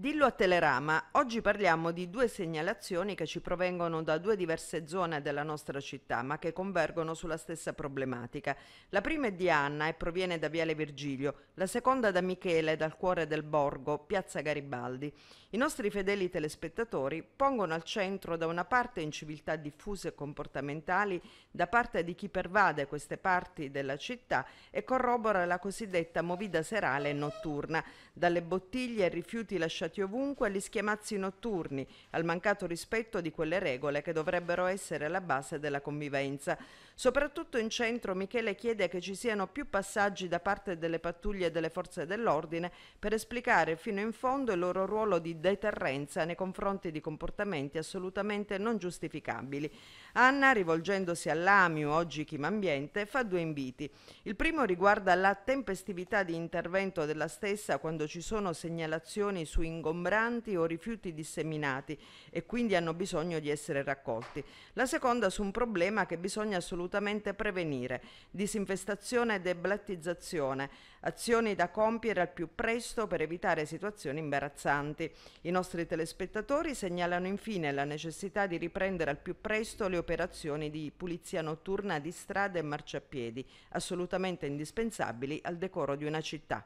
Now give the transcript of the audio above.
Dillo a Telerama, oggi parliamo di due segnalazioni che ci provengono da due diverse zone della nostra città, ma che convergono sulla stessa problematica. La prima è di Anna e proviene da Viale Virgilio, la seconda da Michele, dal cuore del borgo, Piazza Garibaldi. I nostri fedeli telespettatori pongono al centro da una parte inciviltà diffuse e comportamentali da parte di chi pervade queste parti della città e corrobora la cosiddetta movida serale e notturna, dalle bottiglie e rifiuti lasciati associati ovunque agli schiamazzi notturni, al mancato rispetto di quelle regole che dovrebbero essere la base della convivenza. Soprattutto in centro Michele chiede che ci siano più passaggi da parte delle pattuglie e delle forze dell'ordine per esplicare fino in fondo il loro ruolo di deterrenza nei confronti di comportamenti assolutamente non giustificabili. Anna, rivolgendosi all'AMIU, oggi Ambiente, fa due inviti. Il primo riguarda la tempestività di intervento della stessa quando ci sono segnalazioni su incontri ingombranti o rifiuti disseminati e quindi hanno bisogno di essere raccolti. La seconda su un problema che bisogna assolutamente prevenire, disinfestazione e deblattizzazione, azioni da compiere al più presto per evitare situazioni imbarazzanti. I nostri telespettatori segnalano infine la necessità di riprendere al più presto le operazioni di pulizia notturna di strade e marciapiedi, assolutamente indispensabili al decoro di una città.